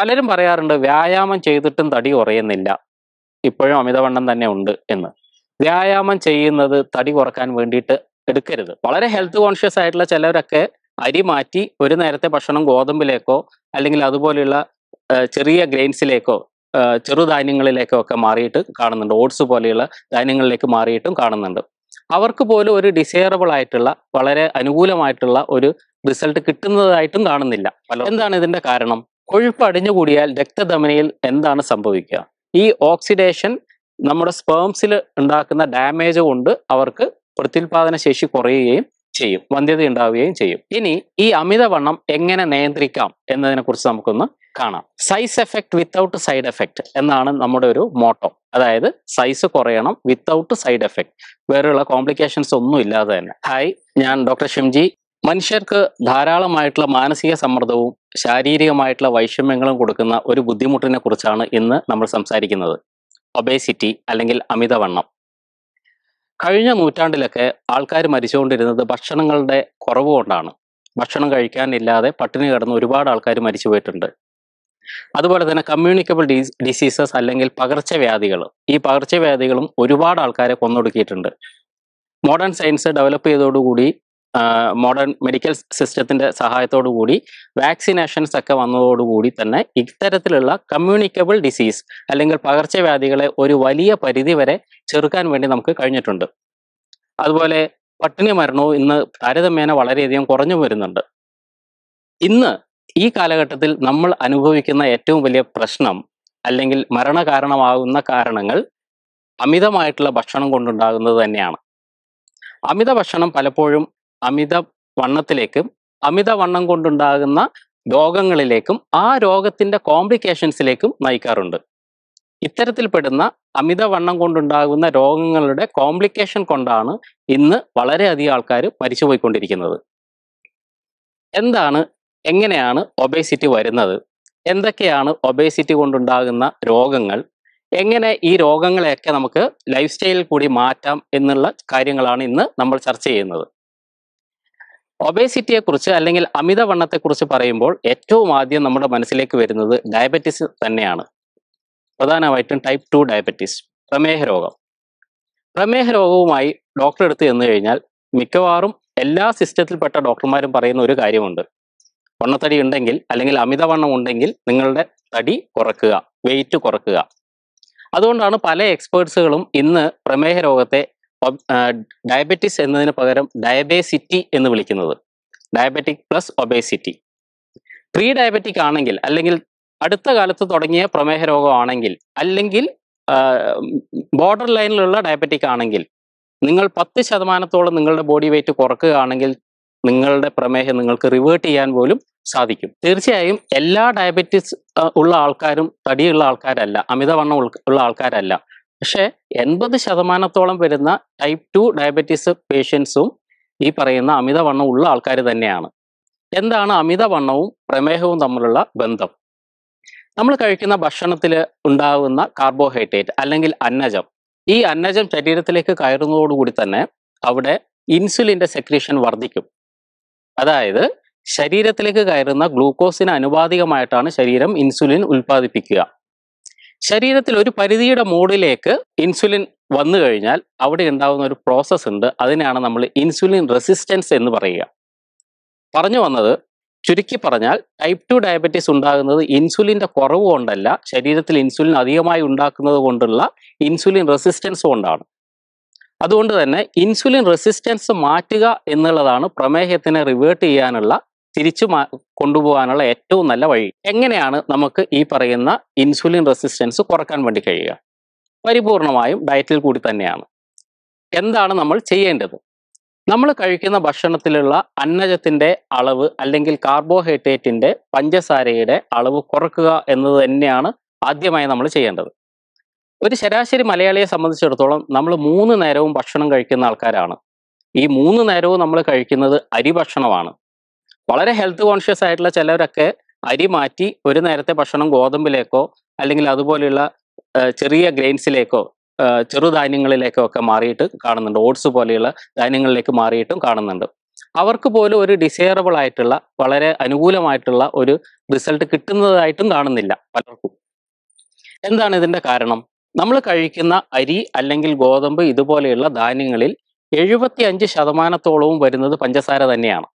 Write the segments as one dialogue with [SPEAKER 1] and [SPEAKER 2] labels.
[SPEAKER 1] പലരും പറയാറുണ്ട് വ്യായാമം ചെയ്തിട്ടും തടി കുറയുന്നില്ല ഇപ്പോഴും അമിതവണ്ണം തന്നെ ഉണ്ട് എന്ന് വ്യായാമം ചെയ്യുന്നത് തടി കുറക്കാൻ വേണ്ടിയിട്ട് എടുക്കരുത് വളരെ ഹെൽത്ത് കോൺഷ്യസ് ആയിട്ടുള്ള ചിലരൊക്കെ അരി മാറ്റി ഒരു നേരത്തെ ഭക്ഷണം ഗോതമ്പിലേക്കോ അല്ലെങ്കിൽ അതുപോലെയുള്ള ചെറിയ ഗ്രെയിൻസിലേക്കോ ചെറുധാന്യങ്ങളിലേക്കോ ഒക്കെ മാറിയിട്ട് കാണുന്നുണ്ട് ഓട്സ് പോലെയുള്ള ധാന്യങ്ങളിലേക്ക് മാറിയിട്ടും കാണുന്നുണ്ട് അവർക്ക് പോലും ഒരു ഡിസയറബിൾ ആയിട്ടുള്ള വളരെ അനുകൂലമായിട്ടുള്ള ഒരു റിസൾട്ട് കിട്ടുന്നതായിട്ടും കാണുന്നില്ല എന്താണ് ഇതിന്റെ കാരണം കൊഴുപ്പ് കൂടിയാൽ രക്തധമനിയിൽ എന്താണ് സംഭവിക്കുക ഈ ഓക്സിഡേഷൻ നമ്മുടെ സ്പേംസിൽ ഉണ്ടാക്കുന്ന ഡാമേജ് കൊണ്ട് അവർക്ക് പ്രത്യുൽപാദന ശേഷി കുറയുകയും ചെയ്യും വന്ധ്യത ഉണ്ടാവുകയും ചെയ്യും ഇനി ഈ അമിതവണ്ണം എങ്ങനെ നിയന്ത്രിക്കാം എന്നതിനെ കുറിച്ച് നമുക്കൊന്ന് കാണാം size effect without side effect എന്നാണ് നമ്മുടെ ഒരു മോട്ടോ അതായത് സൈസ് കുറയണം വിത്തൗട്ട് സൈഡ് എഫക്ട് വേറെയുള്ള കോംപ്ലിക്കേഷൻസ് ഒന്നും ഇല്ലാതെ തന്നെ ഹായ് ഞാൻ ഡോക്ടർ ഷിംജി മനുഷ്യർക്ക് ധാരാളമായിട്ടുള്ള മാനസിക സമ്മർദ്ദവും ശാരീരികമായിട്ടുള്ള വൈഷമ്യങ്ങളും കൊടുക്കുന്ന ഒരു ബുദ്ധിമുട്ടിനെ കുറിച്ചാണ് ഇന്ന് നമ്മൾ സംസാരിക്കുന്നത് ഒബേസിറ്റി അല്ലെങ്കിൽ അമിതവണ്ണം കഴിഞ്ഞ നൂറ്റാണ്ടിലൊക്കെ ആൾക്കാർ മരിച്ചുകൊണ്ടിരുന്നത് ഭക്ഷണങ്ങളുടെ കുറവ് കൊണ്ടാണ് ഭക്ഷണം കഴിക്കാനില്ലാതെ പട്ടിണി കിടന്ന് ഒരുപാട് ആൾക്കാർ മരിച്ചു പോയിട്ടുണ്ട് അതുപോലെ തന്നെ കമ്മ്യൂണിക്കബിൾ ഡിസീസസ് അല്ലെങ്കിൽ പകർച്ചവ്യാധികൾ ഈ പകർച്ചവ്യാധികളും ഒരുപാട് ആൾക്കാരെ കൊന്നൊടുക്കിയിട്ടുണ്ട് മോഡേൺ സയൻസ് ഡെവലപ്പ് ചെയ്തോടുകൂടി മോഡേൺ മെഡിക്കൽ സിസ്റ്റത്തിന്റെ സഹായത്തോടു കൂടി വാക്സിനേഷൻസ് ഒക്കെ വന്നതോടുകൂടി തന്നെ ഇത്തരത്തിലുള്ള കമ്മ്യൂണിക്കബിൾ ഡിസീസ് അല്ലെങ്കിൽ പകർച്ചവ്യാധികളെ ഒരു വലിയ പരിധി വരെ ചെറുക്കാൻ വേണ്ടി നമുക്ക് കഴിഞ്ഞിട്ടുണ്ട് അതുപോലെ പട്ടിണി മരണവും ഇന്ന് താരതമ്യേന വളരെയധികം കുറഞ്ഞു വരുന്നുണ്ട് ഇന്ന് ഈ കാലഘട്ടത്തിൽ നമ്മൾ അനുഭവിക്കുന്ന ഏറ്റവും വലിയ പ്രശ്നം അല്ലെങ്കിൽ മരണകാരണമാകുന്ന കാരണങ്ങൾ അമിതമായിട്ടുള്ള ഭക്ഷണം കൊണ്ടുണ്ടാകുന്നത് തന്നെയാണ് അമിത ഭക്ഷണം പലപ്പോഴും അമിത വണ്ണത്തിലേക്കും അമിത വണ്ണം കൊണ്ടുണ്ടാകുന്ന രോഗങ്ങളിലേക്കും ആ രോഗത്തിന്റെ കോംപ്ലിക്കേഷൻസിലേക്കും നയിക്കാറുണ്ട് ഇത്തരത്തിൽപ്പെടുന്ന വണ്ണം കൊണ്ടുണ്ടാകുന്ന രോഗങ്ങളുടെ കോംപ്ലിക്കേഷൻ കൊണ്ടാണ് ഇന്ന് വളരെയധികം ആൾക്കാർ മരിച്ചുപോയിക്കൊണ്ടിരിക്കുന്നത് എന്താണ് എങ്ങനെയാണ് ഒബേസിറ്റി വരുന്നത് എന്തൊക്കെയാണ് ഒബേസിറ്റി കൊണ്ടുണ്ടാകുന്ന രോഗങ്ങൾ എങ്ങനെ ഈ രോഗങ്ങളെയൊക്കെ നമുക്ക് ലൈഫ് സ്റ്റൈലിൽ കൂടി മാറ്റാം എന്നുള്ള കാര്യങ്ങളാണ് ഇന്ന് നമ്മൾ ചർച്ച ചെയ്യുന്നത് കുറിച്ച് അല്ലെങ്കിൽ അമിതവണ്ണത്തെ കുറിച്ച് പറയുമ്പോൾ ഏറ്റവും ആദ്യം നമ്മുടെ മനസ്സിലേക്ക് വരുന്നത് ഡയബറ്റീസ് തന്നെയാണ് പ്രധാനമായിട്ടും ടൈപ്പ് ടു ഡയബറ്റീസ് പ്രമേഹ രോഗം പ്രമേഹ രോഗവുമായി ഡോക്ടർ എടുത്ത് ചെന്ന് കഴിഞ്ഞാൽ മിക്കവാറും എല്ലാ സിസ്റ്റത്തിൽപ്പെട്ട ഡോക്ടർമാരും പറയുന്ന ഒരു കാര്യമുണ്ട് വണ്ണത്തടി ഉണ്ടെങ്കിൽ അല്ലെങ്കിൽ അമിതവണ്ണം ഉണ്ടെങ്കിൽ നിങ്ങളുടെ തടി കുറക്കുക വെയിറ്റ് കുറക്കുക അതുകൊണ്ടാണ് പല എക്സ്പേർട്സുകളും ഇന്ന് പ്രമേഹ രോഗത്തെ ഡയബറ്റിസ് എന്നതിന് പകരം ഡയബേസിറ്റി എന്ന് വിളിക്കുന്നത് diabetic plus obesity pre diabetic ആണെങ്കിൽ അല്ലെങ്കിൽ അടുത്ത കാലത്ത് തുടങ്ങിയ പ്രമേഹ രോഗമാണെങ്കിൽ അല്ലെങ്കിൽ ബോർഡർ ലൈനിലുള്ള ഡയബറ്റിക് ആണെങ്കിൽ നിങ്ങൾ പത്ത് ശതമാനത്തോളം നിങ്ങളുടെ ബോഡി വെയിറ്റ് കുറക്കുകയാണെങ്കിൽ നിങ്ങളുടെ പ്രമേഹം നിങ്ങൾക്ക് റിവേർട്ട് ചെയ്യാൻ പോലും സാധിക്കും തീർച്ചയായും എല്ലാ ഡയബറ്റിസ് ഉള്ള ആൾക്കാരും തടിയുള്ള ആൾക്കാരല്ല അമിതവണ്ണം ഉള്ള ആൾക്കാരല്ല പക്ഷേ എൺപത് ശതമാനത്തോളം വരുന്ന ടൈപ്പ് ടു ഡയബറ്റീസ് പേഷ്യൻസും ഈ പറയുന്ന അമിതവണ്ണം ഉള്ള ആൾക്കാർ തന്നെയാണ് എന്താണ് അമിതവണ്ണവും പ്രമേഹവും തമ്മിലുള്ള ബന്ധം നമ്മൾ കഴിക്കുന്ന ഭക്ഷണത്തിൽ ഉണ്ടാകുന്ന കാർബോഹൈഡ്രേറ്റ് അല്ലെങ്കിൽ അന്നജം ഈ അന്നജം ശരീരത്തിലേക്ക് കയറുന്നതോടുകൂടി തന്നെ അവിടെ ഇൻസുലിൻ്റെ സെക്രീഷൻ വർദ്ധിക്കും അതായത് ശരീരത്തിലേക്ക് കയറുന്ന ഗ്ലൂക്കോസിന് അനുപാതികമായിട്ടാണ് ശരീരം ഇൻസുലിൻ ഉൽപ്പാദിപ്പിക്കുക ശരീരത്തിൽ ഒരു പരിധിയുടെ മൂടിലേക്ക് ഇൻസുലിൻ വന്നു കഴിഞ്ഞാൽ അവിടെ ഉണ്ടാകുന്ന ഒരു പ്രോസസ്സ് ഉണ്ട് അതിനാണ് നമ്മൾ ഇൻസുലിൻ റെസിസ്റ്റൻസ് എന്ന് പറയുക പറഞ്ഞു വന്നത് ചുരുക്കി പറഞ്ഞാൽ ടൈപ്പ് ടു ഡയബറ്റീസ് ഉണ്ടാകുന്നത് ഇൻസുലിൻ്റെ കുറവ് കൊണ്ടല്ല ശരീരത്തിൽ ഇൻസുലിൻ അധികമായി ഉണ്ടാക്കുന്നത് കൊണ്ടുള്ള ഇൻസുലിൻ റെസിസ്റ്റൻസ് കൊണ്ടാണ് അതുകൊണ്ട് തന്നെ ഇൻസുലിൻ റെസിസ്റ്റൻസ് മാറ്റുക എന്നുള്ളതാണ് പ്രമേഹത്തിനെ റിവേർട്ട് ചെയ്യാനുള്ള തിരിച്ചു കൊണ്ടുപോകാനുള്ള ഏറ്റവും നല്ല വഴി എങ്ങനെയാണ് നമുക്ക് ഈ പറയുന്ന ഇൻസുലിൻ റെസിസ്റ്റൻസ് കുറക്കാൻ വേണ്ടി കഴിയുക പരിപൂർണമായും ഡയറ്റിൽ കൂടി തന്നെയാണ് എന്താണ് നമ്മൾ ചെയ്യേണ്ടത് നമ്മൾ കഴിക്കുന്ന ഭക്ഷണത്തിലുള്ള അന്നജത്തിൻ്റെ അളവ് അല്ലെങ്കിൽ കാർബോഹൈഡ്രേറ്റിൻ്റെ പഞ്ചസാരയുടെ അളവ് കുറക്കുക എന്നത് തന്നെയാണ് ആദ്യമായി നമ്മൾ ചെയ്യേണ്ടത് ഒരു ശരാശരി മലയാളിയെ സംബന്ധിച്ചിടത്തോളം നമ്മൾ മൂന്ന് നേരവും ഭക്ഷണം കഴിക്കുന്ന ആൾക്കാരാണ് ഈ മൂന്ന് നേരവും നമ്മൾ കഴിക്കുന്നത് അരി ഭക്ഷണമാണ് വളരെ ഹെൽത്ത് കോൺഷ്യസ് ആയിട്ടുള്ള ചിലരൊക്കെ അരി മാറ്റി ഒരു നേരത്തെ ഭക്ഷണം ഗോതമ്പിലേക്കോ അല്ലെങ്കിൽ അതുപോലെയുള്ള ചെറിയ ഗ്രെയിൻസിലേക്കോ ചെറുധാന്യങ്ങളിലേക്കോ ഒക്കെ മാറിയിട്ട് കാണുന്നുണ്ട് ഓട്സ് പോലെയുള്ള ധാന്യങ്ങളിലേക്ക് മാറിയിട്ടും കാണുന്നുണ്ട് അവർക്ക് പോലും ഒരു ഡിസയറബിൾ ആയിട്ടുള്ള വളരെ അനുകൂലമായിട്ടുള്ള ഒരു റിസൾട്ട് കിട്ടുന്നതായിട്ടും കാണുന്നില്ല പലർക്കും എന്താണ് ഇതിന്റെ കാരണം നമ്മൾ കഴിക്കുന്ന അരി അല്ലെങ്കിൽ ഗോതമ്പ് ഇതുപോലെയുള്ള ധാന്യങ്ങളിൽ എഴുപത്തി അഞ്ച് ശതമാനത്തോളവും വരുന്നത് പഞ്ചസാര തന്നെയാണ്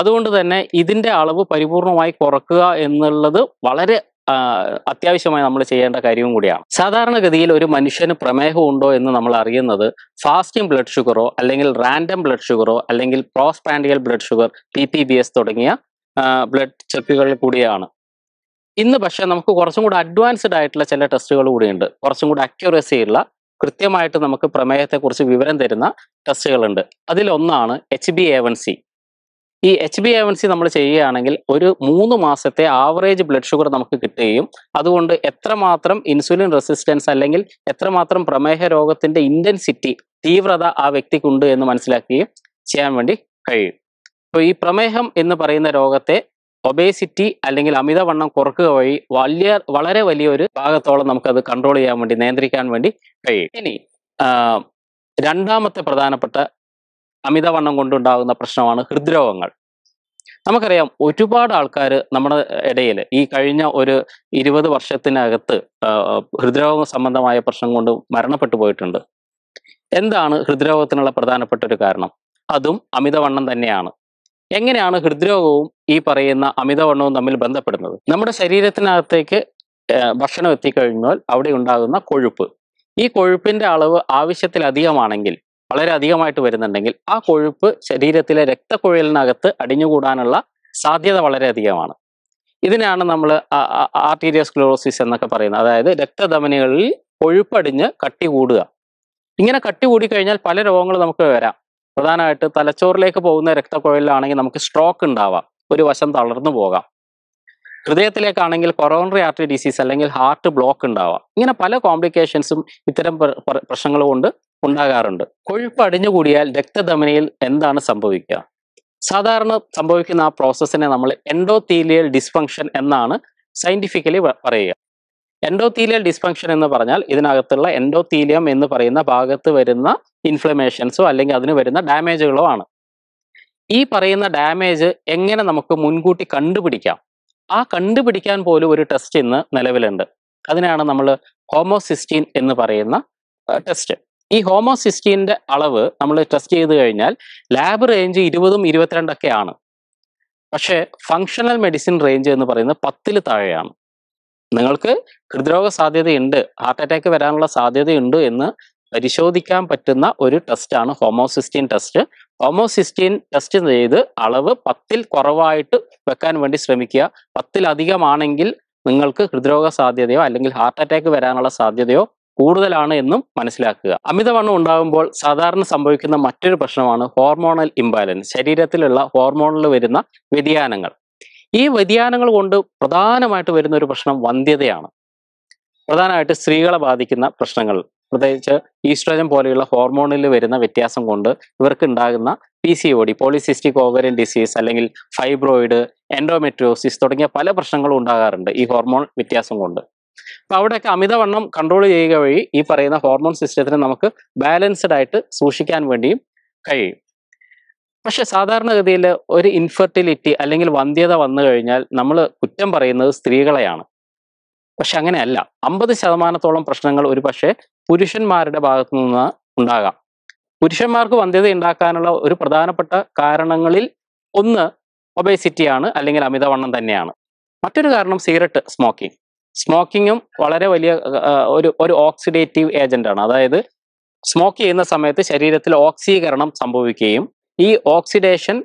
[SPEAKER 1] അതുകൊണ്ട് തന്നെ ഇതിൻ്റെ അളവ് പരിപൂർണമായി കുറക്കുക എന്നുള്ളത് വളരെ അത്യാവശ്യമായി നമ്മൾ ചെയ്യേണ്ട കാര്യവും കൂടിയാണ് സാധാരണഗതിയിൽ ഒരു മനുഷ്യന് പ്രമേഹം ഉണ്ടോ എന്ന് നമ്മൾ അറിയുന്നത് ഫാസ്റ്റിംഗ് ബ്ലഡ് ഷുഗറോ അല്ലെങ്കിൽ റാൻഡം ബ്ലഡ് ഷുഗറോ അല്ലെങ്കിൽ postprandial blood sugar P P B S തുടങ്ങിയ ബ്ലഡ് ചെക്കുകളിൽ കൂടിയാണ് ഇന്ന് പക്ഷേ നമുക്ക് കുറച്ചും കൂടി അഡ്വാൻസ്ഡ് ആയിട്ടുള്ള ചില ടെസ്റ്റുകൾ കൂടിയുണ്ട് കുറച്ചും കൂടി അക്യുറസി ഉള്ള കൃത്യമായിട്ട് നമുക്ക് പ്രമേഹത്തെക്കുറിച്ച് വിവരം തരുന്ന ടെസ്റ്റുകളുണ്ട് അതിലൊന്നാണ് H B A one C ഈ H B A one C നമ്മൾ ചെയ്യുകയാണെങ്കിൽ ഒരു മൂന്ന് മാസത്തെ ആവറേജ് ബ്ലഡ് ഷുഗർ നമുക്ക് കിട്ടുകയും അതുകൊണ്ട് എത്രമാത്രം ഇൻസുലിൻ റെസിസ്റ്റൻസ് അല്ലെങ്കിൽ എത്രമാത്രം പ്രമേഹ രോഗത്തിന്റെ ഇന്റൻസിറ്റി തീവ്രത ആ വ്യക്തിക്കുണ്ട് എന്ന് മനസ്സിലാക്കുകയും ചെയ്യാൻ വേണ്ടി കഴിയും അപ്പോൾ ഈ പ്രമേഹം എന്ന് പറയുന്ന രോഗത്തെ ഒബേസിറ്റി അല്ലെങ്കിൽ അമിതവണ്ണം കുറക്കുക വഴി വലിയ വളരെ വലിയൊരു ഭാഗത്തോളം നമുക്കത് കൺട്രോൾ ചെയ്യാൻ വേണ്ടി നിയന്ത്രിക്കാൻ വേണ്ടി കഴിയും ഇനി രണ്ടാമത്തെ പ്രധാനപ്പെട്ട അമിതവണ്ണം കൊണ്ടുണ്ടാകുന്ന പ്രശ്നമാണ് ഹൃദ്രോഗങ്ങൾ നമുക്കറിയാം ഒരുപാട് ആൾക്കാർ നമ്മുടെ ഇടയിൽ ഈ കഴിഞ്ഞ ഒരു ഇരുപത് വർഷത്തിനകത്ത് ഹൃദ്രോഗ സംബന്ധമായ പ്രശ്നം കൊണ്ട് മരണപ്പെട്ടു പോയിട്ടുണ്ട് എന്താണ് ഹൃദ്രോഗത്തിനുള്ള പ്രധാനപ്പെട്ട ഒരു കാരണം അതും അമിതവണ്ണം തന്നെയാണ് എങ്ങനെയാണ് ഹൃദ്രോഗവും ഈ പറയുന്ന അമിതവണ്ണവും തമ്മിൽ ബന്ധപ്പെടുന്നത് നമ്മുടെ ശരീരത്തിനകത്തേക്ക് ഭക്ഷണം എത്തിക്കഴിഞ്ഞാൽ അവിടെ ഉണ്ടാകുന്ന കൊഴുപ്പ് ഈ കൊഴുപ്പിന്റെ അളവ് ആവശ്യത്തിലധികമാണെങ്കിൽ വളരെ അധികമായിട്ട് വരുന്നുണ്ടെങ്കിൽ ആ കൊഴുപ്പ് ശരീരത്തിലെ രക്തക്കുഴലിനകത്ത് അടിഞ്ഞുകൂടാനുള്ള സാധ്യത വളരെ അധികമാണ് ഇതിനാണ് നമ്മൾ ആർട്ടീരിയസ്ക്ലോറോസിസ് എന്നൊക്കെ പറയുന്നത് അതായത് രക്തധമനികളിൽ കൊഴുപ്പടിഞ്ഞ് കട്ടി കൂടുക ഇങ്ങനെ കട്ടി കൂടിക്കഴിഞ്ഞാൽ പല രോഗങ്ങളും നമുക്ക് വരാം പ്രധാനമായിട്ട് തലച്ചോറിലേക്ക് പോകുന്ന രക്തക്കുഴലിലാണെങ്കിൽ നമുക്ക് സ്ട്രോക്ക് ഉണ്ടാവാം ഒരു വശം തളർന്നു പോകാം ഹൃദയത്തിലേക്കാണെങ്കിൽ കൊറോണറി ആർട്ടറി ഡിസീസ് അല്ലെങ്കിൽ ഹാർട്ട് ബ്ലോക്ക് ഉണ്ടാവാം ഇങ്ങനെ പല കോംപ്ലിക്കേഷൻസും ഇത്തരം പ്രശ്നങ്ങൾ കൊണ്ട് ഉണ്ടാകാറുണ്ട് കൊഴുപ്പ് അടിഞ്ഞു കൂടിയാൽ രക്തധമനിയിൽ എന്താണ് സംഭവിക്കുക സാധാരണ സംഭവിക്കുന്ന ആ പ്രോസസ്സിനെ നമ്മൾ എൻഡോത്തീലിയൽ ഡിസ്ഫങ്ഷൻ എന്നാണ് സയൻറ്റിഫിക്കലി പറയുക എൻഡോത്തീലിയൽ ഡിസ്ഫങ്ഷൻ എന്ന് പറഞ്ഞാൽ ഇതിനകത്തുള്ള എൻഡോത്തീലിയം എന്ന് പറയുന്ന ഭാഗത്ത് വരുന്ന ഇൻഫ്ലമേഷൻസോ അല്ലെങ്കിൽ അതിന് വരുന്ന ഡാമേജുകളോ ആണ് ഈ പറയുന്ന ഡാമേജ് എങ്ങനെ നമുക്ക് മുൻകൂട്ടി കണ്ടുപിടിക്കാം ആ കണ്ടുപിടിക്കാൻ പോലും ഒരു ടെസ്റ്റ് ഇന്ന് നിലവിലുണ്ട് അതിനാണ് നമ്മൾ ഹോമോസിസ്റ്റീൻ എന്ന് പറയുന്ന ടെസ്റ്റ് ഈ ഹോമോസിസ്റ്റീൻ്റെ അളവ് നമ്മൾ ടെസ്റ്റ് ചെയ്ത് കഴിഞ്ഞാൽ ലാബ് റേഞ്ച് ഇരുപതും ഇരുപത്തിരണ്ടൊക്കെയാണ് പക്ഷേ ഫങ്ഷണൽ മെഡിസിൻ റേഞ്ച് എന്ന് പറയുന്നത് പത്തിൽ താഴെയാണ് നിങ്ങൾക്ക് ഹൃദ്രോഗ സാധ്യതയുണ്ട് ഹാർട്ട് അറ്റാക്ക് വരാനുള്ള സാധ്യതയുണ്ട് എന്ന് പരിശോധിക്കാൻ പറ്റുന്ന ഒരു ടെസ്റ്റാണ് ഹോമോസിസ്റ്റീൻ ടെസ്റ്റ് ഹോമോസിസ്റ്റീൻ ടെസ്റ്റ് ചെയ്ത് അളവ് പത്തിൽ കുറവായിട്ട് വെക്കാൻ വേണ്ടി ശ്രമിക്കുക പത്തിലധികമാണെങ്കിൽ നിങ്ങൾക്ക് ഹൃദ്രോഗ സാധ്യതയോ അല്ലെങ്കിൽ ഹാർട്ട് അറ്റാക്ക് വരാനുള്ള സാധ്യതയോ കൂടുതലാണ് എന്നും മനസ്സിലാക്കുക അമിതവണ്ണം ഉണ്ടാകുമ്പോൾ സാധാരണ സംഭവിക്കുന്ന മറ്റൊരു പ്രശ്നമാണ് ഹോർമോണൽ ഇംബാലൻസ് ശരീരത്തിലുള്ള ഹോർമോണിൽ വരുന്ന വ്യതിയാനങ്ങൾ ഈ വ്യതിയാനങ്ങൾ കൊണ്ട് പ്രധാനമായിട്ട് വരുന്ന ഒരു പ്രശ്നം വന്ധ്യതയാണ് പ്രധാനമായിട്ട് സ്ത്രീകളെ ബാധിക്കുന്ന പ്രശ്നങ്ങൾ പ്രത്യേകിച്ച് ഈസ്ട്രോജൻ പോലെയുള്ള ഹോർമോണിൽ വരുന്ന വ്യത്യാസം കൊണ്ട് ഇവർക്ക് ഉണ്ടാകുന്ന P C O D polycystic ovarian disease അല്ലെങ്കിൽ ഫൈബ്രോയിഡ് എൻഡോമെട്രിയോസിസ് തുടങ്ങിയ പല പ്രശ്നങ്ങളും ഉണ്ടാകാറുണ്ട് ഈ ഹോർമോൺ വ്യത്യാസം കൊണ്ട് അപ്പൊ അവിടെയൊക്കെ അമിതവണ്ണം കൺട്രോൾ ചെയ്യുക വഴി ഈ പറയുന്ന ഹോർമോൺ സിസ്റ്റത്തിനെ നമുക്ക് ബാലൻസ്ഡ് ആയിട്ട് സൂക്ഷിക്കാൻ വേണ്ടിയും കഴിയും പക്ഷെ സാധാരണഗതിയിൽ ഒരു ഇൻഫെർട്ടിലിറ്റി അല്ലെങ്കിൽ വന്ധ്യത വന്നു കഴിഞ്ഞാൽ നമ്മൾ കുറ്റം പറയുന്നത് സ്ത്രീകളെയാണ് പക്ഷെ അങ്ങനെയല്ല അമ്പത് ശതമാനത്തോളം പ്രശ്നങ്ങൾ ഒരു പക്ഷേ പുരുഷന്മാരുടെ ഭാഗത്തു നിന്ന് ഉണ്ടാകാം പുരുഷന്മാർക്ക് വന്ധ്യത ഉണ്ടാക്കാനുള്ള ഒരു പ്രധാനപ്പെട്ട കാരണങ്ങളിൽ ഒന്ന് ഒബേസിറ്റിയാണ് അല്ലെങ്കിൽ അമിതവണ്ണം തന്നെയാണ് മറ്റൊരു കാരണം സിഗരറ്റ് സ്മോക്കിംഗ് സ്മോക്കിങ്ങും വളരെ വലിയ ഒരു ഒരു ഓക്സിഡേറ്റീവ് ഏജന്റ് ആണ് അതായത് സ്മോക്ക് ചെയ്യുന്ന സമയത്ത് ശരീരത്തിൽ ഓക്സീകരണം സംഭവിക്കുകയും ഈ ഓക്സിഡേഷൻ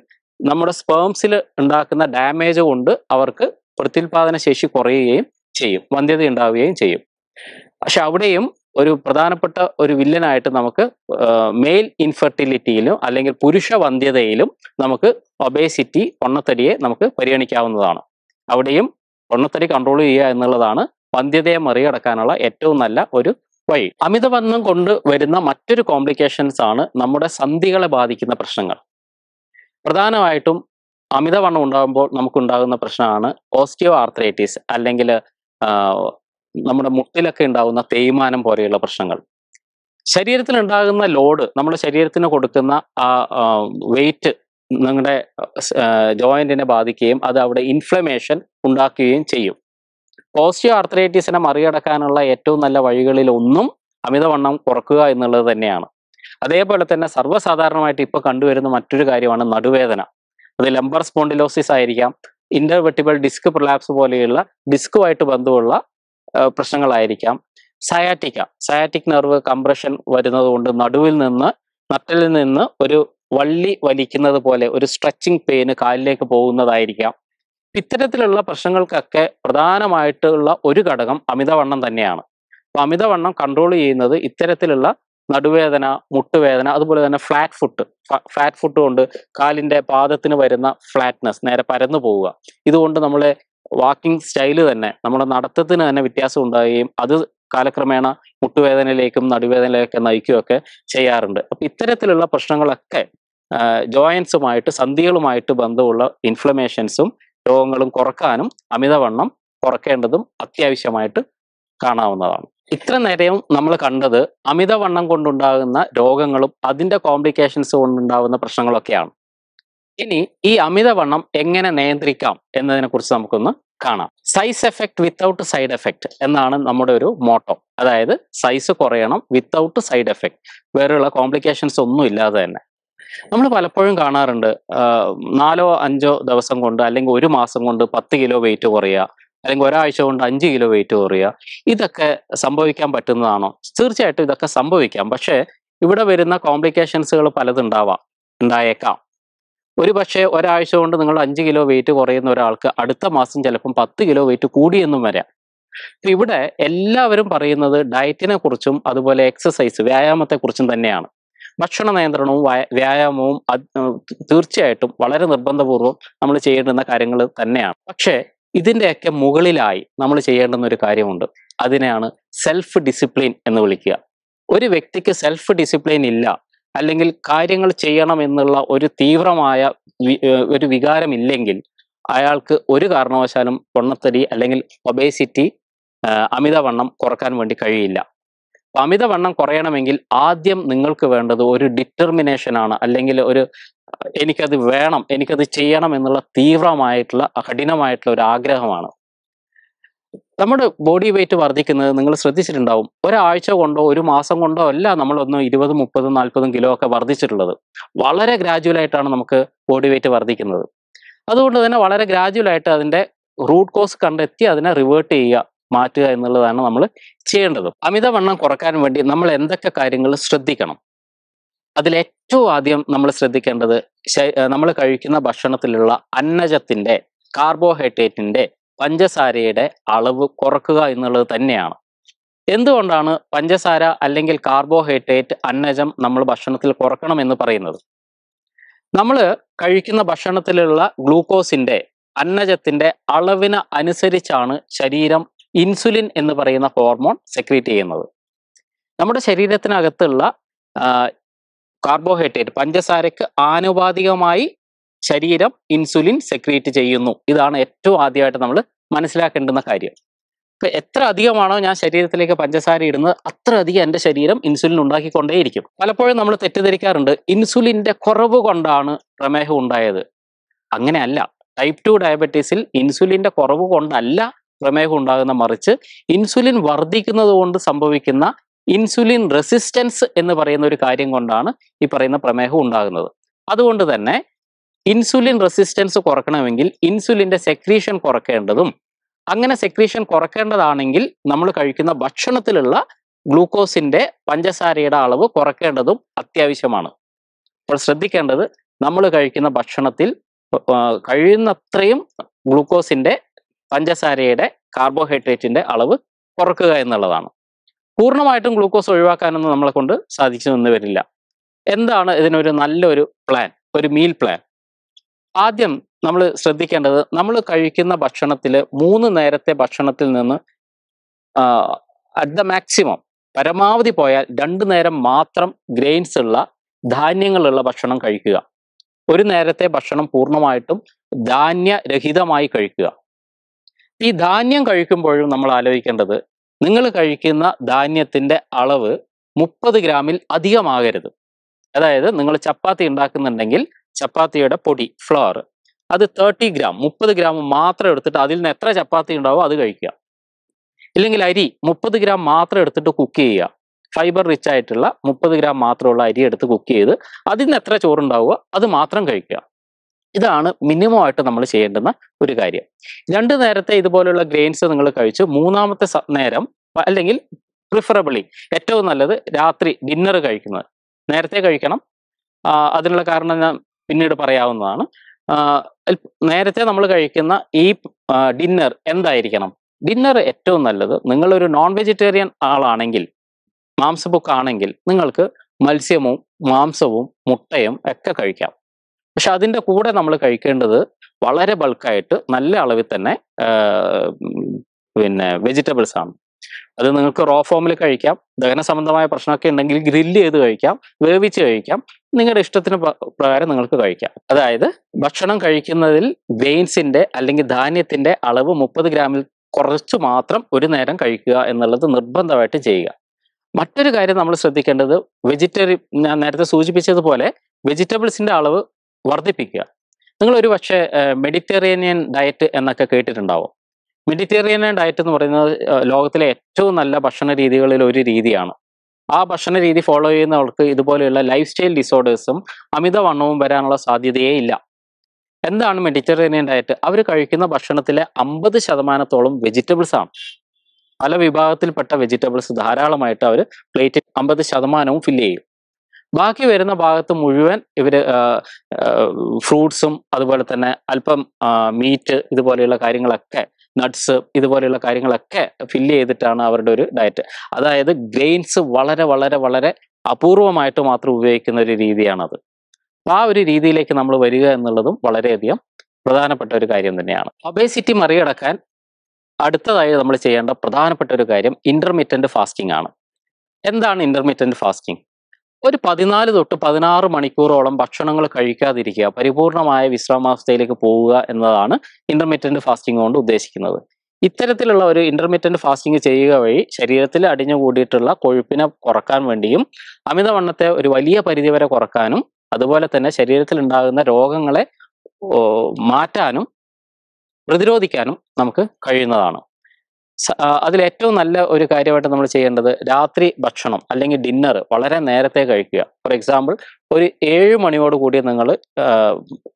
[SPEAKER 1] നമ്മുടെ സ്പേംസിൽ ഉണ്ടാക്കുന്ന ഡാമേജ് കൊണ്ട് അവർക്ക് പ്രത്യുൽപാദന ശേഷി കുറയുകയും ചെയ്യും വന്ധ്യത ഉണ്ടാവുകയും ചെയ്യും പക്ഷെ അവിടെയും ഒരു പ്രധാനപ്പെട്ട ഒരു വില്ലനായിട്ട് നമുക്ക് മെയിൽ ഇൻഫെർട്ടിലിറ്റിയിലും അല്ലെങ്കിൽ പുരുഷ വന്ധ്യതയിലും നമുക്ക് ഒബേസിറ്റി ഒണ്ണത്തടിയെ നമുക്ക് പരിഗണിക്കാവുന്നതാണ് അവിടെയും വണ്ണത്തടി കൺട്രോൾ ചെയ്യുക എന്നുള്ളതാണ് വന്ധ്യതയെ മറികടക്കാനുള്ള ഏറ്റവും നല്ല ഒരു വഴി അമിതവണ്ണം കൊണ്ട് വരുന്ന മറ്റൊരു കോംപ്ലിക്കേഷൻസ് ആണ് നമ്മുടെ സന്ധികളെ ബാധിക്കുന്ന പ്രശ്നങ്ങൾ പ്രധാനമായിട്ടും അമിതവണ്ണം ഉണ്ടാകുമ്പോൾ നമുക്കുണ്ടാകുന്ന പ്രശ്നമാണ് ഓസ്റ്റിയോ ആർത്രൈറ്റിസ് അല്ലെങ്കിൽ നമ്മുടെ മുട്ടിലൊക്കെ ഉണ്ടാകുന്ന തേയ്മാനം പോലെയുള്ള പ്രശ്നങ്ങൾ ശരീരത്തിൽ ഉണ്ടാകുന്ന ലോഡ് നമ്മുടെ ശരീരത്തിന് കൊടുക്കുന്ന ആ വെയിറ്റ് നിങ്ങളുടെ ജോയിന്റിനെ ബാധിക്കുകയും അത് അവിടെ ഇൻഫ്ലമേഷൻ ഉണ്ടാക്കുകയും ചെയ്യും ഓസ്റ്റിയോ ആർത്രൈറ്റിസിനെ മറികടക്കാനുള്ള ഏറ്റവും നല്ല വഴികളിൽ ഒന്നും അമിതവണ്ണം കുറക്കുക എന്നുള്ളത് തന്നെയാണ് അതേപോലെ തന്നെ സർവ്വസാധാരണമായിട്ട് ഇപ്പോൾ കണ്ടുവരുന്ന മറ്റൊരു കാര്യമാണ് നടുവേദന അത് ലംബർ സ്പോണ്ടിലോസിസ് ആയിരിക്കാം ഇന്റർവെട്ടിബിൾ ഡിസ്ക് പ്രൊലാപ്സ് പോലെയുള്ള ഡിസ്കുമായിട്ട് ബന്ധമുള്ള പ്രശ്നങ്ങളായിരിക്കാം സയാറ്റിക്ക സയാറ്റിക് നെർവ് കംപ്രഷൻ വരുന്നത് കൊണ്ട് നടുവിൽ നിന്ന് നട്ടലിൽ നിന്ന് ഒരു വള്ളി വലിക്കുന്നത് പോലെ ഒരു സ്ട്രെച്ചിങ് പെയിന് കാലിലേക്ക് പോകുന്നതായിരിക്കാം ഇത്തരത്തിലുള്ള പ്രശ്നങ്ങൾക്കൊക്കെ പ്രധാനമായിട്ടുള്ള ഒരു ഘടകം അമിതവണ്ണം തന്നെയാണ് അപ്പൊ അമിതവണ്ണം കൺട്രോൾ ചെയ്യുന്നത് ഇത്തരത്തിലുള്ള നടുവേദന മുട്ടുവേദന അതുപോലെ തന്നെ ഫ്ലാറ്റ് ഫുട്ട് ഫ്ലാറ്റ് ഫുട്ട് കൊണ്ട് കാലിന്റെ പാദത്തിന് വരുന്ന ഫ്ലാറ്റ്നെസ് നേരെ പരന്നു പോവുക ഇതുകൊണ്ട് നമ്മളെ വാക്കിംഗ് സ്റ്റൈല് തന്നെ നമ്മുടെ നടത്തത്തിന് തന്നെ വ്യത്യാസം ഉണ്ടാകുകയും അത് കാലക്രമേണ മുട്ടുവേദനയിലേക്കും നടുവേദനയിലേക്കും നയിക്കുകയൊക്കെ ചെയ്യാറുണ്ട് അപ്പൊ ഇത്തരത്തിലുള്ള പ്രശ്നങ്ങളൊക്കെ ജോയിൻസുമായിട്ട് സന്ധികളുമായിട്ട് ബന്ധമുള്ള ഇൻഫ്ലമേഷൻസും രോഗങ്ങളും കുറക്കാനും അമിതവണ്ണം കുറക്കേണ്ടതും അത്യാവശ്യമായിട്ട് കാണാവുന്നതാണ് ഇത്ര നേരവും നമ്മൾ കണ്ടത് അമിതവണ്ണം കൊണ്ടുണ്ടാകുന്ന രോഗങ്ങളും അതിൻ്റെ കോംപ്ലിക്കേഷൻസ് കൊണ്ടുണ്ടാകുന്ന പ്രശ്നങ്ങളൊക്കെയാണ് ഇനി ഈ അമിതവണ്ണം എങ്ങനെ നിയന്ത്രിക്കാം എന്നതിനെ കുറിച്ച് നമുക്കൊന്ന് കാണാം size effect without side effect എന്നാണ് നമ്മുടെ ഒരു മോട്ടോ അതായത് സൈസ് കുറയണം വിത്തൗട്ട് സൈഡ് എഫക്റ്റ് വേറെയുള്ള കോംപ്ലിക്കേഷൻസ് ഒന്നും ഇല്ലാതെ തന്നെ നമ്മൾ പലപ്പോഴും കാണാറുണ്ട് നാലോ അഞ്ചോ ദിവസം കൊണ്ട് അല്ലെങ്കിൽ ഒരു മാസം കൊണ്ട് പത്ത് കിലോ വെയിറ്റ് കുറയുക അല്ലെങ്കിൽ ഒരാഴ്ച കൊണ്ട് അഞ്ച് കിലോ വെയിറ്റ് കുറയുക ഇതൊക്കെ സംഭവിക്കാൻ പറ്റുന്നതാണോ തീർച്ചയായിട്ടും ഇതൊക്കെ സംഭവിക്കാം പക്ഷേ ഇവിടെ വരുന്ന കോംപ്ലിക്കേഷൻസുകൾ പലതുണ്ടാവാം ഉണ്ടായേക്കാം ഒരു പക്ഷേ ഒരാഴ്ച കൊണ്ട് നിങ്ങൾ അഞ്ച് കിലോ വെയിറ്റ് കുറയുന്ന ഒരാൾക്ക് അടുത്ത മാസം ചിലപ്പം പത്ത് കിലോ വെയിറ്റ് കൂടിയെന്നും വരാം ഇവിടെ എല്ലാവരും പറയുന്നത് ഡയറ്റിനെ കുറിച്ചും അതുപോലെ എക്സസൈസ് വ്യായാമത്തെ കുറിച്ചും തന്നെയാണ് ഭക്ഷണ നിയന്ത്രണവും വ്യായാമവും തീർച്ചയായിട്ടും വളരെ നിർബന്ധപൂർവ്വം നമ്മൾ ചെയ്യേണ്ടുന്ന കാര്യങ്ങൾ തന്നെയാണ് പക്ഷേ ഇതിൻ്റെയൊക്കെ മുകളിലായി നമ്മൾ ചെയ്യേണ്ടുന്ന ഒരു കാര്യമുണ്ട് അതിനെയാണ് സെൽഫ് ഡിസിപ്ലിൻ എന്ന് വിളിക്കുക ഒരു വ്യക്തിക്ക് സെൽഫ് ഡിസിപ്ലിൻ ഇല്ല അല്ലെങ്കിൽ കാര്യങ്ങൾ ചെയ്യണം എന്നുള്ള ഒരു തീവ്രമായ ഒരു വികാരമില്ലെങ്കിൽ അയാൾക്ക് ഒരു കാരണവശാലും പൊണ്ണത്തടി അല്ലെങ്കിൽ ഒബേസിറ്റി അമിതവണ്ണം കുറക്കാൻ വേണ്ടി കഴിയില്ല അമിതവണ്ണം കുറയണമെങ്കിൽ ആദ്യം നിങ്ങൾക്ക് വേണ്ടത് ഒരു ഡിറ്റർമിനേഷൻ ആണ് അല്ലെങ്കിൽ ഒരു എനിക്കത് വേണം എനിക്കത് ചെയ്യണം എന്നുള്ള തീവ്രമായിട്ടുള്ള കഠിനമായിട്ടുള്ള ഒരു ആഗ്രഹമാണ് നമ്മുടെ ബോഡി വെയിറ്റ് വർദ്ധിക്കുന്നത് നിങ്ങൾ ശ്രദ്ധിച്ചിട്ടുണ്ടാവും ഒരാഴ്ച കൊണ്ടോ ഒരു മാസം കൊണ്ടോ അല്ല നമ്മളൊന്ന് ഇരുപതും മുപ്പതും നാൽപ്പതും കിലോ ഒക്കെ വർദ്ധിച്ചിട്ടുള്ളത് വളരെ ഗ്രാജുവൽ ആയിട്ടാണ് നമുക്ക് ബോഡി വെയിറ്റ് വർദ്ധിക്കുന്നത് അതുകൊണ്ട് തന്നെ വളരെ ഗ്രാജുവൽ ആയിട്ട് അതിൻ്റെ റൂട്ട് കോസ് കണ്ടെത്തി അതിനെ റിവേർട്ട് ചെയ്യുക മാറ്റുക എന്നുള്ളതാണ് നമ്മൾ ചെയ്യേണ്ടത് അമിതവണ്ണം കുറക്കാൻ വേണ്ടി നമ്മൾ എന്തൊക്കെ കാര്യങ്ങൾ ശ്രദ്ധിക്കണം അതിൽ ഏറ്റവും ആദ്യം നമ്മൾ ശ്രദ്ധിക്കേണ്ടത് നമ്മൾ കഴിക്കുന്ന ഭക്ഷണത്തിലുള്ള അന്നജത്തിൻ്റെ കാർബോഹൈഡ്രേറ്റിൻ്റെ പഞ്ചസാരയുടെ അളവ് കുറക്കുക എന്നുള്ളത് തന്നെയാണ് എന്തുകൊണ്ടാണ് പഞ്ചസാര അല്ലെങ്കിൽ കാർബോഹൈഡ്രേറ്റ് അന്നജം നമ്മൾ ഭക്ഷണത്തിൽ കുറക്കണം എന്ന് പറയുന്നത് നമ്മൾ കഴിക്കുന്ന ഭക്ഷണത്തിലുള്ള ഗ്ലൂക്കോസിൻ്റെ അന്നജത്തിൻ്റെ അളവിന് അനുസരിച്ചാണ് ശരീരം ഇൻസുലിൻ എന്ന് പറയുന്ന ഹോർമോൺ സെക്രീറ്റ് ചെയ്യുന്നത് നമ്മുടെ ശരീരത്തിനകത്തുള്ള കാർബോഹൈഡ്രേറ്റ് പഞ്ചസാരയ്ക്ക് ആനുപാതികമായി ശരീരം ഇൻസുലിൻ സെക്രീറ്റ് ചെയ്യുന്നു ഇതാണ് ഏറ്റവും ആദ്യമായിട്ട് നമ്മൾ മനസ്സിലാക്കേണ്ടുന്ന കാര്യം ഇപ്പൊ എത്ര അധികമാണോ ഞാൻ ശരീരത്തിലേക്ക് പഞ്ചസാര ഇടുന്നത് അത്ര അധികം എൻ്റെ ശരീരം ഇൻസുലിൻ ഉണ്ടാക്കിക്കൊണ്ടേയിരിക്കും പലപ്പോഴും നമ്മൾ തെറ്റിദ്ധരിക്കാറുണ്ട് ഇൻസുലിൻ്റെ കുറവ് കൊണ്ടാണ് പ്രമേഹം ഉണ്ടായത് അങ്ങനെയല്ല ടൈപ്പ് ടു ഡയബറ്റീസിൽ ഇൻസുലിൻ്റെ കുറവ് കൊണ്ടല്ല പ്രമേഹം ഉണ്ടാകുന്ന മറിച്ച് ഇൻസുലിൻ വർദ്ധിക്കുന്നത് കൊണ്ട് സംഭവിക്കുന്ന ഇൻസുലിൻ റെസിസ്റ്റൻസ് എന്ന് പറയുന്ന ഒരു കാര്യം കൊണ്ടാണ് ഈ പറയുന്ന പ്രമേഹം ഉണ്ടാകുന്നത് അതുകൊണ്ട് തന്നെ ഇൻസുലിൻ റെസിസ്റ്റൻസ് കുറക്കണമെങ്കിൽ ഇൻസുലിൻ്റെ സെക്രീഷൻ കുറക്കേണ്ടതും അങ്ങനെ സെക്രീഷൻ കുറക്കേണ്ടതാണെങ്കിൽ നമ്മൾ കഴിക്കുന്ന ഭക്ഷണത്തിലുള്ള ഗ്ലൂക്കോസിൻ്റെ പഞ്ചസാരയുടെ അളവ് കുറക്കേണ്ടതും അത്യാവശ്യമാണ് അപ്പോൾ ശ്രദ്ധിക്കേണ്ടത് നമ്മൾ കഴിക്കുന്ന ഭക്ഷണത്തിൽ കഴിയുന്നത്രയും ഗ്ലൂക്കോസിൻ്റെ പഞ്ചസാരയുടെ കാർബോഹൈഡ്രേറ്റിന്റെ അളവ് കുറക്കുക എന്നുള്ളതാണ് പൂർണ്ണമായിട്ടും ഗ്ലൂക്കോസ് ഒഴിവാക്കാനൊന്നും നമ്മളെ കൊണ്ട് നിന്ന് വരില്ല എന്താണ് ഇതിനൊരു നല്ലൊരു പ്ലാൻ ഒരു മീൽ പ്ലാൻ ആദ്യം നമ്മൾ ശ്രദ്ധിക്കേണ്ടത് നമ്മൾ കഴിക്കുന്ന ഭക്ഷണത്തിൽ മൂന്ന് നേരത്തെ ഭക്ഷണത്തിൽ നിന്ന് അറ്റ് ദ മാക്സിമം പരമാവധി പോയാൽ രണ്ട് നേരം മാത്രം ഗ്രെയിൻസ് ഉള്ള ധാന്യങ്ങളുള്ള ഭക്ഷണം കഴിക്കുക ഒരു നേരത്തെ ഭക്ഷണം പൂർണ്ണമായിട്ടും ധാന്യരഹിതമായി കഴിക്കുക ഈ ധാന്യം കഴിക്കുമ്പോഴും നമ്മൾ ആലോചിക്കേണ്ടത് നിങ്ങൾ കഴിക്കുന്ന ധാന്യത്തിൻ്റെ അളവ് മുപ്പത് ഗ്രാമിൽ അധികമാകരുത് അതായത് നിങ്ങൾ ചപ്പാത്തി ഉണ്ടാക്കുന്നുണ്ടെങ്കിൽ ചപ്പാത്തിയുടെ പൊടി ഫ്ലോർ അത് തേർട്ടി ഗ്രാം മുപ്പത് ഗ്രാം മാത്രം എടുത്തിട്ട് അതിൽ നിന്ന് എത്ര ചപ്പാത്തി ഉണ്ടാവോ അത് കഴിക്കുക ഇല്ലെങ്കിൽ അരി മുപ്പത് ഗ്രാം മാത്രം എടുത്തിട്ട് കുക്ക് ചെയ്യുക ഫൈബർ റിച്ച് ആയിട്ടുള്ള മുപ്പത് ഗ്രാം മാത്രമുള്ള അരി എടുത്ത് കുക്ക് ചെയ്ത് അതിൽ നിന്ന് എത്ര ചോറുണ്ടാവുക അത് മാത്രം കഴിക്കുക ഇതാണ് ആയിട്ട് നമ്മൾ ചെയ്യേണ്ടുന്ന ഒരു കാര്യം രണ്ട് നേരത്തെ ഇതുപോലെയുള്ള ഗ്രെയിൻസ് നിങ്ങൾ കഴിച്ചു മൂന്നാമത്തെ നേരം അല്ലെങ്കിൽ പ്രിഫറബിളി ഏറ്റവും നല്ലത് രാത്രി ഡിന്നർ കഴിക്കുന്നത് നേരത്തെ കഴിക്കണം അതിനുള്ള കാരണം ഞാൻ പിന്നീട് പറയാവുന്നതാണ് നേരത്തെ നമ്മൾ കഴിക്കുന്ന ഈ ഡിന്നർ എന്തായിരിക്കണം ഡിന്നർ ഏറ്റവും നല്ലത് നിങ്ങളൊരു നോൺ വെജിറ്റേറിയൻ ആളാണെങ്കിൽ മാംസബുക്ക് ആണെങ്കിൽ നിങ്ങൾക്ക് മത്സ്യവും മാംസവും മുട്ടയും ഒക്കെ കഴിക്കാം പക്ഷെ അതിൻ്റെ കൂടെ നമ്മൾ കഴിക്കേണ്ടത് വളരെ ബൾക്കായിട്ട് നല്ല അളവിൽ തന്നെ പിന്നെ വെജിറ്റബിൾസ് ആണ് അത് നിങ്ങൾക്ക് റോ ഫോമിൽ കഴിക്കാം ദഹന സംബന്ധമായ പ്രശ്നമൊക്കെ ഉണ്ടെങ്കിൽ ഗ്രില്ല് ചെയ്ത് കഴിക്കാം വേവിച്ച് കഴിക്കാം നിങ്ങളുടെ ഇഷ്ടത്തിന് പ്രകാരം നിങ്ങൾക്ക് കഴിക്കാം അതായത് ഭക്ഷണം കഴിക്കുന്നതിൽ വെയിൻസിന്റെ അല്ലെങ്കിൽ ധാന്യത്തിന്റെ അളവ് മുപ്പത് ഗ്രാമിൽ കുറച്ച് മാത്രം ഒരു നേരം കഴിക്കുക എന്നുള്ളത് നിർബന്ധമായിട്ട് ചെയ്യുക മറ്റൊരു കാര്യം നമ്മൾ ശ്രദ്ധിക്കേണ്ടത് വെജിറ്ററി ഞാൻ നേരത്തെ സൂചിപ്പിച്ചതുപോലെ വെജിറ്റബിൾസിന്റെ അളവ് വർദ്ധിപ്പിക്കുക നിങ്ങൾ ഒരു പക്ഷേ മെഡിറ്ററേനിയൻ ഡയറ്റ് എന്നൊക്കെ കേട്ടിട്ടുണ്ടാവും മെഡിറ്ററേനിയൻ ഡയറ്റ് എന്ന് പറയുന്നത് ലോകത്തിലെ ഏറ്റവും നല്ല ഭക്ഷണ രീതികളിൽ ഒരു രീതിയാണ് ആ ഭക്ഷണ രീതി ഫോളോ ചെയ്യുന്നവർക്ക് ഇതുപോലെയുള്ള ലൈഫ് സ്റ്റൈൽ ഡിസോർഡേഴ്സും അമിതവണ്ണവും വരാനുള്ള സാധ്യതയേ ഇല്ല എന്താണ് മെഡിറ്ററേനിയൻ ഡയറ്റ് അവർ കഴിക്കുന്ന ഭക്ഷണത്തിലെ അമ്പത് ശതമാനത്തോളം വെജിറ്റബിൾസ് ആണ് പല വിഭാഗത്തിൽപ്പെട്ട വെജിറ്റബിൾസ് ധാരാളമായിട്ട് അവർ പ്ലേറ്റിൽ അമ്പത് ശതമാനവും ഫില്ല് ചെയ്യും ബാക്കി വരുന്ന ഭാഗത്ത് മുഴുവൻ ഇവർ ഫ്രൂട്ട്സും അതുപോലെ തന്നെ അല്പം മീറ്റ് ഇതുപോലെയുള്ള കാര്യങ്ങളൊക്കെ നട്ട്സ് ഇതുപോലെയുള്ള കാര്യങ്ങളൊക്കെ ഫില്ല് ചെയ്തിട്ടാണ് അവരുടെ ഒരു ഡയറ്റ് അതായത് ഗ്രെയിൻസ് വളരെ വളരെ വളരെ അപൂർവമായിട്ട് മാത്രം ഉപയോഗിക്കുന്ന ഒരു രീതിയാണത് ആ ഒരു രീതിയിലേക്ക് നമ്മൾ വരിക എന്നുള്ളതും വളരെയധികം പ്രധാനപ്പെട്ട ഒരു കാര്യം തന്നെയാണ് ഒബേസിറ്റി മറികടക്കാൻ അടുത്തതായി നമ്മൾ ചെയ്യേണ്ട പ്രധാനപ്പെട്ട ഒരു കാര്യം ഇന്റർമീഡിയൻ്റ് ഫാസ്റ്റിംഗ് ആണ് എന്താണ് ഇന്റർമീഡിയൻ്റ് ഫാസ്റ്റിംഗ് ഒരു പതിനാല് തൊട്ട് പതിനാറ് മണിക്കൂറോളം ഭക്ഷണങ്ങൾ കഴിക്കാതിരിക്കുക പരിപൂർണമായ വിശ്രാമാവസ്ഥയിലേക്ക് പോവുക എന്നതാണ് ഇന്റർമീഡിയറ്റ് ഫാസ്റ്റിംഗ് കൊണ്ട് ഉദ്ദേശിക്കുന്നത് ഇത്തരത്തിലുള്ള ഒരു ഇന്റർമീഡിയറ്റ് ഫാസ്റ്റിംഗ് ചെയ്യുക വഴി ശരീരത്തിൽ കൂടിയിട്ടുള്ള കൊഴുപ്പിനെ കുറക്കാൻ വേണ്ടിയും അമിതവണ്ണത്തെ ഒരു വലിയ പരിധിവരെ കുറക്കാനും അതുപോലെ തന്നെ ശരീരത്തിൽ ഉണ്ടാകുന്ന രോഗങ്ങളെ മാറ്റാനും പ്രതിരോധിക്കാനും നമുക്ക് കഴിയുന്നതാണ് അതിൽ ഏറ്റവും നല്ല ഒരു കാര്യമായിട്ട് നമ്മൾ ചെയ്യേണ്ടത് രാത്രി ഭക്ഷണം അല്ലെങ്കിൽ ഡിന്നർ വളരെ നേരത്തെ കഴിക്കുക ഫോർ എക്സാമ്പിൾ ഒരു ഏഴ് മണിയോട് കൂടി നിങ്ങൾ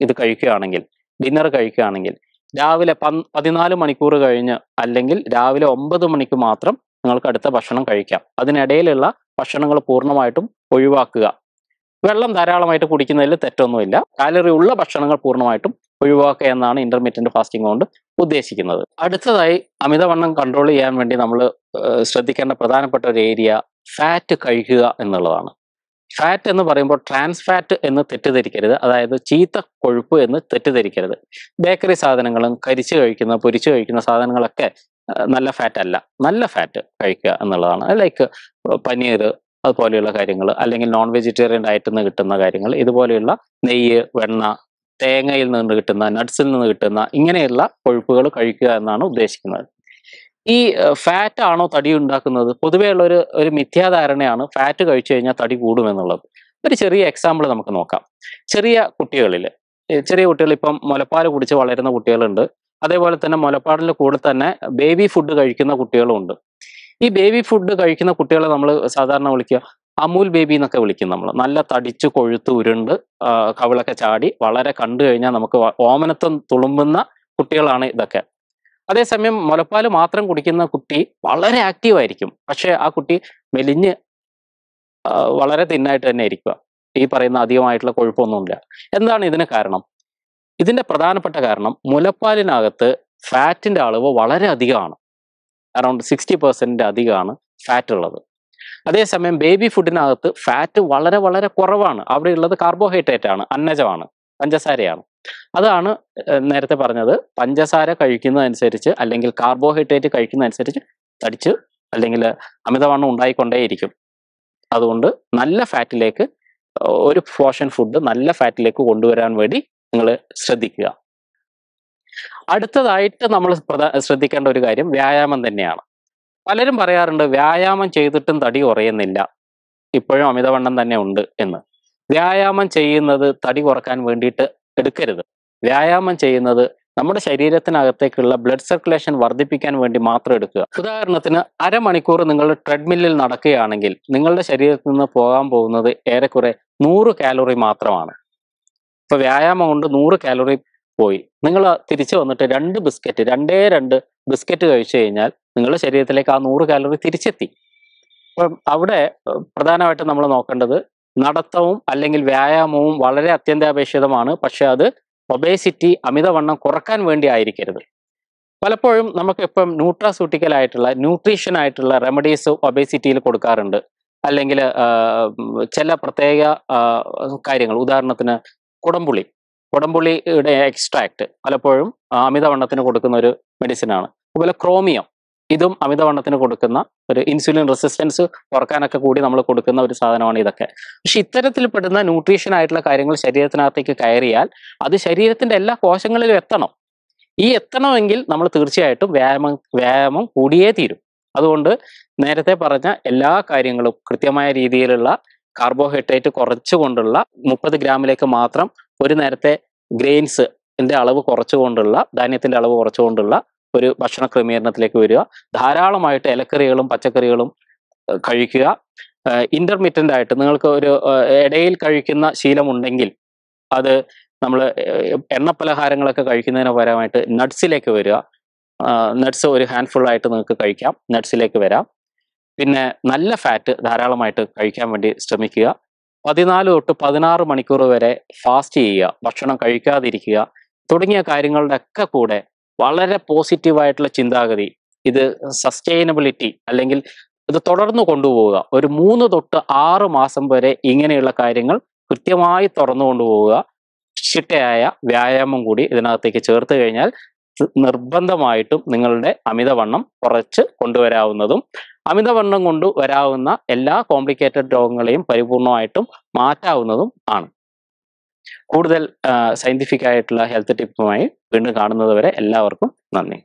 [SPEAKER 1] ഇത് കഴിക്കുകയാണെങ്കിൽ ഡിന്നർ കഴിക്കുകയാണെങ്കിൽ രാവിലെ പതിനാല് മണിക്കൂർ കഴിഞ്ഞ് അല്ലെങ്കിൽ രാവിലെ ഒമ്പത് മണിക്ക് മാത്രം നിങ്ങൾക്ക് അടുത്ത ഭക്ഷണം കഴിക്കാം അതിനിടയിലുള്ള ഭക്ഷണങ്ങൾ പൂർണ്ണമായിട്ടും ഒഴിവാക്കുക വെള്ളം ധാരാളമായിട്ട് കുടിക്കുന്നതിൽ തെറ്റൊന്നുമില്ല കാലറി ഉള്ള ഭക്ഷണങ്ങൾ പൂർണ്ണമായിട്ടും ഒഴിവാക്കുക എന്നാണ് ഇന്റർമീഡിയറ്റ് ഫാസ്റ്റിംഗ് കൊണ്ട് ഉദ്ദേശിക്കുന്നത് അടുത്തതായി അമിതവണ്ണം കൺട്രോൾ ചെയ്യാൻ വേണ്ടി നമ്മൾ ശ്രദ്ധിക്കേണ്ട പ്രധാനപ്പെട്ട ഒരു ഏരിയ ഫാറ്റ് കഴിക്കുക എന്നുള്ളതാണ് ഫാറ്റ് എന്ന് പറയുമ്പോൾ ട്രാൻസ് ഫാറ്റ് എന്ന് തെറ്റിദ്ധരിക്കരുത് അതായത് ചീത്ത കൊഴുപ്പ് എന്ന് തെറ്റിദ്ധരിക്കരുത് ബേക്കറി സാധനങ്ങളും കരിച്ചു കഴിക്കുന്ന പൊരിച്ചു കഴിക്കുന്ന സാധനങ്ങളൊക്കെ നല്ല ഫാറ്റ് അല്ല നല്ല ഫാറ്റ് കഴിക്കുക എന്നുള്ളതാണ് ലൈക്ക് പനീർ അതുപോലെയുള്ള കാര്യങ്ങൾ അല്ലെങ്കിൽ നോൺ വെജിറ്റേറിയൻ ഡയറ്റിൽ നിന്ന് കിട്ടുന്ന കാര്യങ്ങൾ ഇതുപോലെയുള്ള നെയ്യ് വെണ്ണ തേങ്ങയിൽ നിന്ന് കിട്ടുന്ന നട്സിൽ നിന്ന് കിട്ടുന്ന ഇങ്ങനെയുള്ള കൊഴുപ്പുകൾ കഴിക്കുക എന്നാണ് ഉദ്ദേശിക്കുന്നത് ഈ ഫാറ്റ് ആണോ തടി ഉണ്ടാക്കുന്നത് പൊതുവേ ഉള്ള ഒരു ഒരു മിഥ്യാധാരണയാണ് ഫാറ്റ് കഴിച്ചു കഴിഞ്ഞാൽ തടി കൂടുമെന്നുള്ളത് ഒരു ചെറിയ എക്സാമ്പിൾ നമുക്ക് നോക്കാം ചെറിയ കുട്ടികളിൽ ചെറിയ കുട്ടികൾ ഇപ്പം മുലപ്പാൽ കുടിച്ച് വളരുന്ന കുട്ടികളുണ്ട് അതേപോലെ തന്നെ മുലപ്പാടിൻ്റെ കൂടെ തന്നെ ബേബി ഫുഡ് കഴിക്കുന്ന കുട്ടികളുണ്ട് ഈ ബേബി ഫുഡ് കഴിക്കുന്ന കുട്ടികളെ നമ്മൾ സാധാരണ വിളിക്കുക അമൂൽ ബേബി എന്നൊക്കെ വിളിക്കും നമ്മൾ നല്ല തടിച്ച് കൊഴുത്ത് ഉരുണ്ട് കവിളൊക്കെ ചാടി വളരെ കണ്ടു കഴിഞ്ഞാൽ നമുക്ക് ഓമനത്വം തുളുമ്പുന്ന കുട്ടികളാണ് ഇതൊക്കെ അതേസമയം മുലപ്പാൽ മാത്രം കുടിക്കുന്ന കുട്ടി വളരെ ആക്റ്റീവ് ആയിരിക്കും പക്ഷേ ആ കുട്ടി മെലിഞ്ഞ് വളരെ തിന്നായിട്ട് തന്നെ ഇരിക്കുക ഈ പറയുന്ന അധികമായിട്ടുള്ള കൊഴുപ്പൊന്നുമില്ല എന്താണ് ഇതിന് കാരണം ഇതിന്റെ പ്രധാനപ്പെട്ട കാരണം മുലപ്പാലിനകത്ത് ഫാറ്റിന്റെ അളവ് വളരെ അധികമാണ് അറൗണ്ട് സിക്സ്റ്റി പെർസെൻറ്റ് അധികമാണ് ഫാറ്റ് ഉള്ളത് അതേസമയം ബേബി ഫുഡിനകത്ത് ഫാറ്റ് വളരെ വളരെ കുറവാണ് അവിടെ ഉള്ളത് കാർബോഹൈഡ്രേറ്റ് ആണ് അന്നജമാണ് പഞ്ചസാരയാണ് അതാണ് നേരത്തെ പറഞ്ഞത് പഞ്ചസാര കഴിക്കുന്നതനുസരിച്ച് അല്ലെങ്കിൽ കാർബോഹൈഡ്രേറ്റ് കഴിക്കുന്നതനുസരിച്ച് തടിച്ച് അല്ലെങ്കിൽ അമിതവണ്ണം ഉണ്ടായിക്കൊണ്ടേയിരിക്കും അതുകൊണ്ട് നല്ല ഫാറ്റിലേക്ക് ഒരു പോർഷൻ ഫുഡ് നല്ല ഫാറ്റിലേക്ക് കൊണ്ടുവരാൻ വേണ്ടി നിങ്ങൾ ശ്രദ്ധിക്കുക അടുത്തതായിട്ട് നമ്മൾ ശ്രദ്ധിക്കേണ്ട ഒരു കാര്യം വ്യായാമം തന്നെയാണ് പലരും പറയാറുണ്ട് വ്യായാമം ചെയ്തിട്ടും തടി കുറയുന്നില്ല ഇപ്പോഴും അമിതവണ്ണം തന്നെ ഉണ്ട് എന്ന് വ്യായാമം ചെയ്യുന്നത് തടി കുറക്കാൻ വേണ്ടിയിട്ട് എടുക്കരുത് വ്യായാമം ചെയ്യുന്നത് നമ്മുടെ ശരീരത്തിനകത്തേക്കുള്ള ബ്ലഡ് സർക്കുലേഷൻ വർദ്ധിപ്പിക്കാൻ വേണ്ടി മാത്രം എടുക്കുക ഉദാഹരണത്തിന് അരമണിക്കൂർ നിങ്ങൾ ട്രെഡ്മില്ലിൽ നടക്കുകയാണെങ്കിൽ നിങ്ങളുടെ ശരീരത്തിൽ നിന്ന് പോകാൻ പോകുന്നത് ഏറെക്കുറെ നൂറ് കാലോറി മാത്രമാണ് ഇപ്പൊ വ്യായാമം കൊണ്ട് നൂറ് കാലോറി പോയി നിങ്ങൾ തിരിച്ചു വന്നിട്ട് രണ്ട് ബിസ്ക്കറ്റ് രണ്ടേ രണ്ട് ബിസ്ക്കറ്റ് കഴിച്ചു കഴിഞ്ഞാൽ നിങ്ങളുടെ ശരീരത്തിലേക്ക് ആ നൂറ് കാലറി തിരിച്ചെത്തി അപ്പം അവിടെ പ്രധാനമായിട്ടും നമ്മൾ നോക്കേണ്ടത് നടത്തവും അല്ലെങ്കിൽ വ്യായാമവും വളരെ അത്യന്താപേക്ഷിതമാണ് പക്ഷെ അത് ഒബേസിറ്റി അമിതവണ്ണം കുറക്കാൻ വേണ്ടി ആയിരിക്കരുത് പലപ്പോഴും നമുക്ക് ഇപ്പം ന്യൂട്രാസ്യൂട്ടിക്കൽ ആയിട്ടുള്ള ന്യൂട്രീഷൻ ആയിട്ടുള്ള റെമഡീസ് ഒബേസിറ്റിയിൽ കൊടുക്കാറുണ്ട് അല്ലെങ്കിൽ ചില പ്രത്യേക കാര്യങ്ങൾ ഉദാഹരണത്തിന് കുടംപുളി കുടംപുളിയുടെ എക്സ്ട്രാക്ട് പലപ്പോഴും അമിതവണ്ണത്തിന് കൊടുക്കുന്ന ഒരു മെഡിസിനാണ് അതുപോലെ ക്രോമിയം ഇതും അമിതവണ്ണത്തിന് കൊടുക്കുന്ന ഒരു ഇൻസുലിൻ റെസിസ്റ്റൻസ് കുറക്കാനൊക്കെ കൂടി നമ്മൾ കൊടുക്കുന്ന ഒരു സാധനമാണ് ഇതൊക്കെ പക്ഷെ ഇത്തരത്തിൽ ന്യൂട്രീഷൻ ആയിട്ടുള്ള കാര്യങ്ങൾ ശരീരത്തിനകത്തേക്ക് കയറിയാൽ അത് ശരീരത്തിന്റെ എല്ലാ കോശങ്ങളിലും എത്തണം ഈ എത്തണമെങ്കിൽ നമ്മൾ തീർച്ചയായിട്ടും വ്യായാമം വ്യായാമം കൂടിയേ തീരും അതുകൊണ്ട് നേരത്തെ പറഞ്ഞ എല്ലാ കാര്യങ്ങളും കൃത്യമായ രീതിയിലുള്ള കാർബോഹൈഡ്രേറ്റ് കുറച്ചുകൊണ്ടുള്ള മുപ്പത് ഗ്രാമിലേക്ക് മാത്രം ഒരു നേരത്തെ ഗ്രെയിൻസ് അളവ് കുറച്ചുകൊണ്ടുള്ള ധാന്യത്തിന്റെ അളവ് കുറച്ചുകൊണ്ടുള്ള ഒരു ഭക്ഷണ ക്രമീകരണത്തിലേക്ക് വരിക ധാരാളമായിട്ട് ഇലക്കറികളും പച്ചക്കറികളും കഴിക്കുക ഇന്റർമീഡിയൻ്റ് ആയിട്ട് നിങ്ങൾക്ക് ഒരു ഇടയിൽ കഴിക്കുന്ന ശീലമുണ്ടെങ്കിൽ അത് നമ്മൾ എണ്ണപ്പലഹാരങ്ങളൊക്കെ കഴിക്കുന്നതിന് പരമായിട്ട് നട്ട്സിലേക്ക് വരിക നട്ട്സ് ഒരു ഹാൻഡ്ഫുൾ ആയിട്ട് നിങ്ങൾക്ക് കഴിക്കാം നട്ട്സിലേക്ക് വരാം പിന്നെ നല്ല ഫാറ്റ് ധാരാളമായിട്ട് കഴിക്കാൻ വേണ്ടി ശ്രമിക്കുക പതിനാല് തൊട്ട് പതിനാറ് മണിക്കൂർ വരെ ഫാസ്റ്റ് ചെയ്യുക ഭക്ഷണം കഴിക്കാതിരിക്കുക തുടങ്ങിയ കാര്യങ്ങളുടെ ഒക്കെ കൂടെ വളരെ പോസിറ്റീവായിട്ടുള്ള ചിന്താഗതി ഇത് സസ്റ്റൈനബിലിറ്റി അല്ലെങ്കിൽ ഇത് തുടർന്ന് കൊണ്ടുപോവുക ഒരു മൂന്ന് തൊട്ട് ആറ് മാസം വരെ ഇങ്ങനെയുള്ള കാര്യങ്ങൾ കൃത്യമായി തുറന്നു കൊണ്ടുപോവുക ചിട്ടയായ വ്യായാമം കൂടി ഇതിനകത്തേക്ക് ചേർത്ത് കഴിഞ്ഞാൽ നിർബന്ധമായിട്ടും നിങ്ങളുടെ അമിതവണ്ണം കുറച്ച് കൊണ്ടുവരാവുന്നതും അമിതവണ്ണം കൊണ്ട് വരാവുന്ന എല്ലാ കോംപ്ലിക്കേറ്റഡ് രോഗങ്ങളെയും പരിപൂർണമായിട്ടും മാറ്റാവുന്നതും ആണ് കൂടുതൽ സയൻറ്റിഫിക് ആയിട്ടുള്ള ഹെൽത്ത് ടിപ്പുമായി വീണ്ടും കാണുന്നത് വരെ എല്ലാവർക്കും നന്ദി